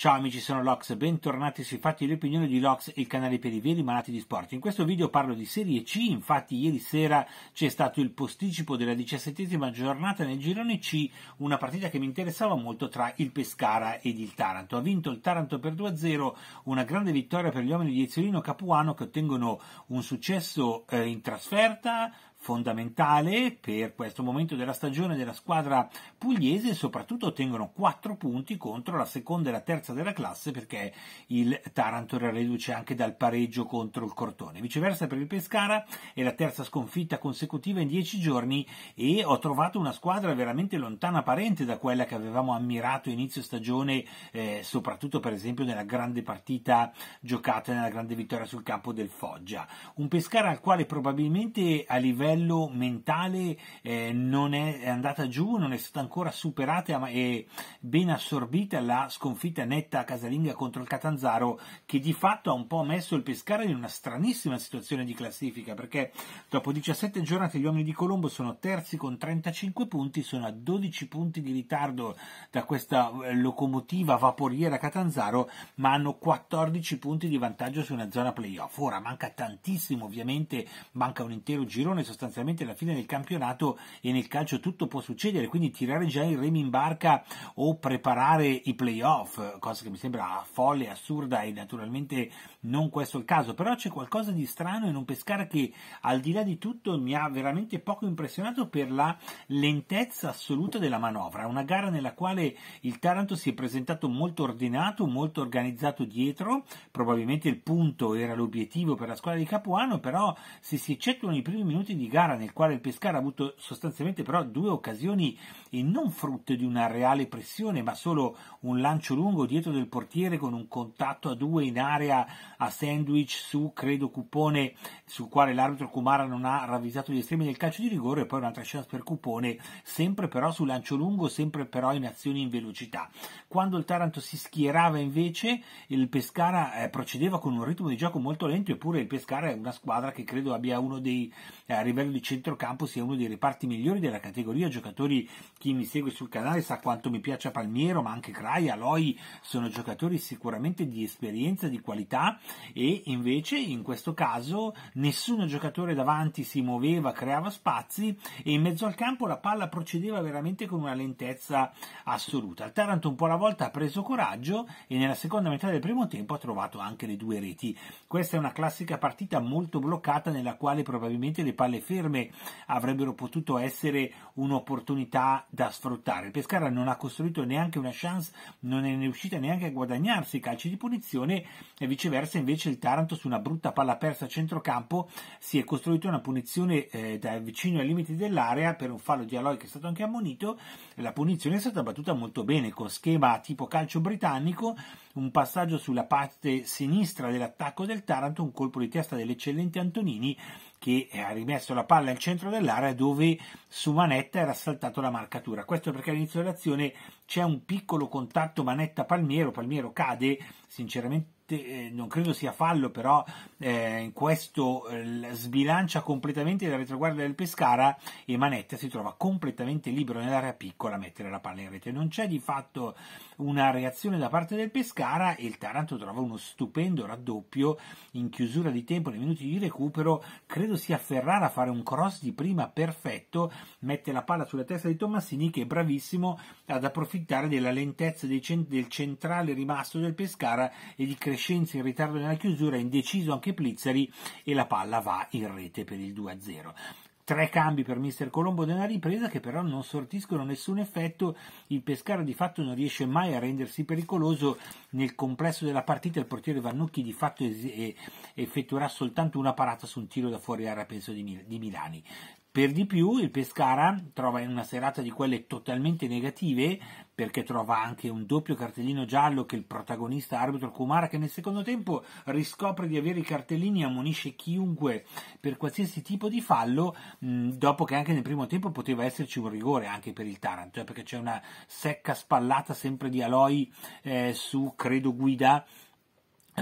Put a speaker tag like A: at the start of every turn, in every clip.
A: Ciao amici, sono Lox, bentornati sui Fatti dell'Opinione di Lox, il canale per i veri malati di sport. In questo video parlo di Serie C, infatti ieri sera c'è stato il posticipo della diciassettesima giornata nel girone C, una partita che mi interessava molto tra il Pescara ed il Taranto. Ha vinto il Taranto per 2-0, una grande vittoria per gli uomini di Ezzolino Capuano che ottengono un successo eh, in trasferta, fondamentale per questo momento della stagione della squadra pugliese e soprattutto ottengono 4 punti contro la seconda e la terza della classe perché il Taranto era riduce anche dal pareggio contro il Cortone. Viceversa per il Pescara è la terza sconfitta consecutiva in 10 giorni e ho trovato una squadra veramente lontana parente da quella che avevamo ammirato inizio stagione, eh, soprattutto per esempio nella grande partita giocata nella grande vittoria sul campo del Foggia. Un Pescara al quale probabilmente a livello livello mentale eh, non è andata giù, non è stata ancora superata e ben assorbita la sconfitta netta casalinga contro il Catanzaro che di fatto ha un po' messo il Pescara in una stranissima situazione di classifica perché dopo 17 giornate gli uomini di Colombo sono terzi con 35 punti, sono a 12 punti di ritardo da questa eh, locomotiva vaporiera Catanzaro ma hanno 14 punti di vantaggio su una zona playoff. Ora manca tantissimo ovviamente, manca un intero girone, sono sostanzialmente la fine del campionato e nel calcio tutto può succedere, quindi tirare già il remi in barca o preparare i playoff, cosa che mi sembra folle, assurda e naturalmente non questo il caso, però c'è qualcosa di strano in un Pescara che al di là di tutto mi ha veramente poco impressionato per la lentezza assoluta della manovra, una gara nella quale il Taranto si è presentato molto ordinato, molto organizzato dietro, probabilmente il punto era l'obiettivo per la squadra di Capuano, però se si eccettuano i primi minuti di gara nel quale il Pescara ha avuto sostanzialmente però due occasioni e non frutto di una reale pressione, ma solo un lancio lungo dietro del portiere con un contatto a due in area a sandwich su credo Cupone sul quale l'arbitro Kumara non ha ravvisato gli estremi del calcio di rigore e poi un'altra chance per Cupone, sempre però su lancio lungo, sempre però in azioni in velocità. Quando il Taranto si schierava invece, il Pescara eh, procedeva con un ritmo di gioco molto lento, eppure il Pescara è una squadra che credo abbia uno dei eh, livello di centrocampo sia uno dei reparti migliori della categoria. Giocatori, chi mi segue sul canale sa quanto mi piace Palmiero, ma anche Crai, Aloi, sono giocatori sicuramente di esperienza, di qualità e invece in questo caso nessuno giocatore davanti si muoveva, creava spazi e in mezzo al campo la palla procedeva veramente con una lentezza assoluta. Il Taranto un po' alla volta ha preso coraggio e nella seconda metà del primo tempo ha trovato anche le due reti. Questa è una classica partita molto bloccata nella quale probabilmente le palle ferme avrebbero potuto essere un'opportunità da sfruttare. Il Pescara non ha costruito neanche una chance, non è riuscita neanche a guadagnarsi i calci di punizione e viceversa invece il Taranto su una brutta palla persa a centrocampo si è costruito una punizione eh, da vicino ai limiti dell'area per un fallo di Aloy che è stato anche ammonito. La punizione è stata battuta molto bene con schema tipo calcio britannico, un passaggio sulla parte sinistra dell'attacco del Taranto, un colpo di testa dell'eccellente Antonini che eh, ha rimesso la palla al centro dell'area dove su Manetta era saltato la marcatura. Questo perché all'inizio dell'azione c'è un piccolo contatto Manetta-Palmiero, Palmiero cade, sinceramente te, eh, non credo sia fallo, però eh, questo eh, sbilancia completamente la retroguardia del Pescara e Manetta si trova completamente libero nell'area piccola a mettere la palla in rete. Non c'è di fatto una reazione da parte del Pescara e il Taranto trova uno stupendo raddoppio in chiusura di tempo nei minuti di recupero. Credo sia Ferrara a fare un cross di prima perfetto, mette la palla sulla testa di Tommassini che è bravissimo ad approfittare della lentezza cent- del centrale rimasto del Pescara e di crescere Crescenzi in ritardo nella chiusura, indeciso anche Plizzari e la palla va in rete per il 2-0. Tre cambi per Mister Colombo nella ripresa che però non sortiscono nessun effetto, il Pescara di fatto non riesce mai a rendersi pericoloso, nel complesso della partita il portiere Vannucchi di fatto es- effettuerà soltanto una parata su un tiro da fuori area penso di, Mil- di Milani. Per di più il Pescara trova in una serata di quelle totalmente negative, perché trova anche un doppio cartellino giallo che il protagonista arbitro Kumara, che nel secondo tempo riscopre di avere i cartellini, e ammonisce chiunque per qualsiasi tipo di fallo, mh, mm, dopo che anche nel primo tempo poteva esserci un rigore anche per il Taranto, cioè perché c'è una secca spallata sempre di Aloy eh, su Credo Guida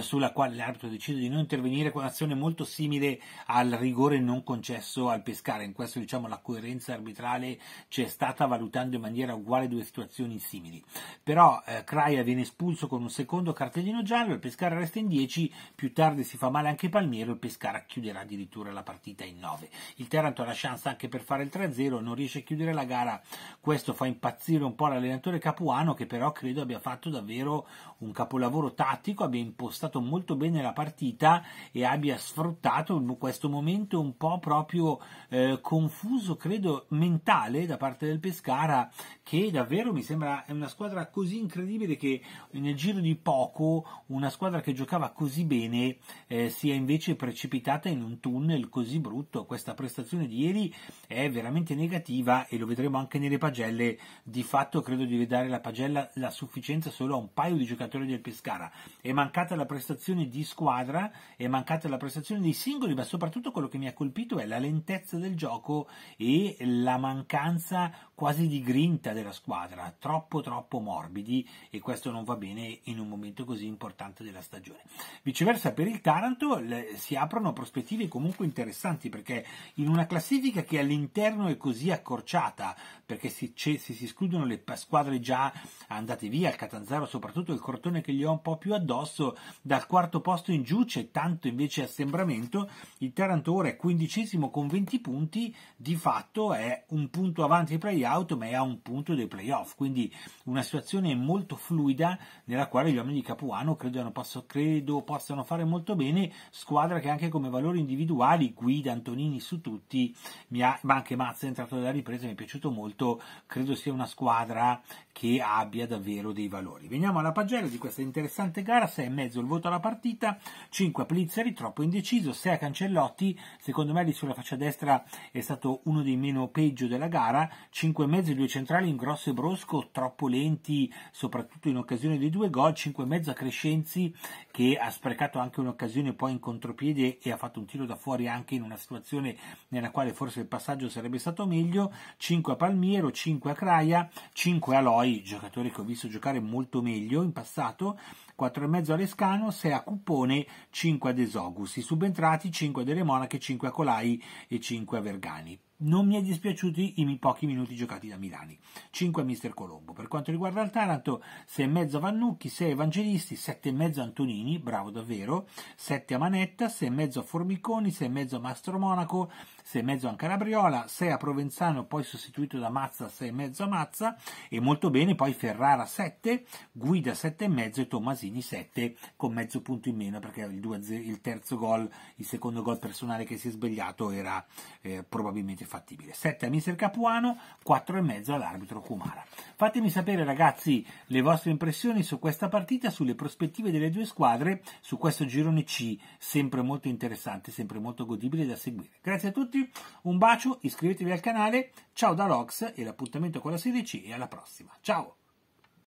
A: sulla quale l'arbitro decide di non intervenire con un'azione molto simile al rigore non concesso al Pescara. In questo diciamo la coerenza arbitrale c'è stata valutando in maniera uguale due situazioni simili. Però eh, Craia viene espulso con un secondo cartellino giallo, il Pescara resta in 10, più tardi si fa male anche Palmiero, il Pescara chiuderà addirittura la partita in 9. Il Taranto ha la chance anche per fare il 3-0, non riesce a chiudere la gara. Questo fa impazzire un po' l'allenatore Capuano che però credo abbia fatto davvero un capolavoro tattico, abbia impostato impostato molto bene la partita e abbia sfruttato questo momento un po' proprio eh, confuso, credo, mentale da parte del Pescara, che davvero mi sembra è una squadra così incredibile che nel giro di poco una squadra che giocava così bene eh, sia invece precipitata in un tunnel così brutto. Questa prestazione di ieri è veramente negativa e lo vedremo anche nelle pagelle. Di fatto credo di vedere la pagella la sufficienza solo a un paio di giocatori del Pescara. È mancata la prestazione prestazione di squadra, è mancata la prestazione dei singoli, ma soprattutto quello che mi ha colpito è la lentezza del gioco e la mancanza quasi di grinta della squadra, troppo troppo morbidi e questo non va bene in un momento così importante della stagione. Viceversa per il Taranto le, si aprono prospettive comunque interessanti perché in una classifica che all'interno è così accorciata, perché se si, si, si escludono le squadre già andate via, il Catanzaro soprattutto il Cortone che gli ho un po' più addosso, dal quarto posto in giù c'è tanto invece assembramento, il Taranto ora è quindicesimo con 20 punti, di fatto è un punto avanti ai playout ma è a un punto dei playoff, quindi una situazione molto fluida nella quale gli uomini di Capuano credo, posso, credo possano fare molto bene, squadra che anche come valori individuali guida Antonini su tutti, ha, ma anche Mazza è entrato dalla ripresa, mi è piaciuto molto, credo sia una squadra che abbia davvero dei valori. Veniamo alla pagella di questa interessante gara, 6 e mezzo il voto alla partita, 5 a Plizzeri, troppo indeciso, 6 a Cancellotti, secondo me lì sulla faccia destra è stato uno dei meno peggio della gara, 5 e mezzo 5,5 due centrali in grosso e brosco, troppo lenti, soprattutto in occasione dei due gol, 5 e mezzo a Crescenzi che ha sprecato anche un'occasione poi in contropiede e ha fatto un tiro da fuori anche in una situazione nella quale forse il passaggio sarebbe stato meglio, 5 a Palmiero, 5 a Craia, 5 a Loi, giocatore che ho visto giocare molto meglio in passato, 4,5 a Lescano, 6 a Cupone, 5 a Desogus, i subentrati 5 a Delle Monache, 5 a Colai e 5 a Vergani. Non mi è dispiaciuti i pochi minuti giocati da Milani, 5 a Mister Colombo. Per quanto riguarda il Taranto, 6 6,5 Vannucchi, 6 Evangelisti, 7 7,5 Antonini, bravo davvero, 7 a Manetta, 6,5 a Formiconi, 6,5 a Mastro Monaco, 6,5 a Calabriola, 6 a Provenzano, poi sostituito da Mazza, 6,5 a Mazza e molto bene poi Ferrara 7, Guida 7 e mezzo e Tommasini 7 con mezzo punto in meno perché il, 2, il terzo gol, il secondo gol personale che si è svegliato era eh, probabilmente fattibile. 7 a mister Capuano, 4,5 all'arbitro Kumara. Fatemi sapere ragazzi le vostre impressioni su questa partita, sulle prospettive delle due squadre, su questo girone C, sempre molto interessante, sempre molto godibile da seguire. Grazie a tutti, un bacio, iscrivetevi al canale, ciao da Rox e l'appuntamento con la 16 e alla prossima. Ciao!